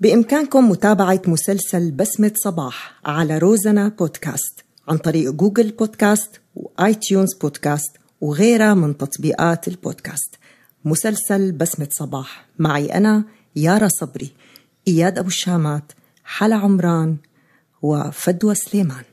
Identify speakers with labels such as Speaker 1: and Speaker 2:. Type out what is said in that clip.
Speaker 1: بإمكانكم متابعة مسلسل بسمة صباح على روزنا بودكاست عن طريق جوجل بودكاست وآي تيونز بودكاست وغيرها من تطبيقات البودكاست مسلسل بسمة صباح معي أنا يارا صبري إياد أبو الشامات حلا عمران وفدوى سليمان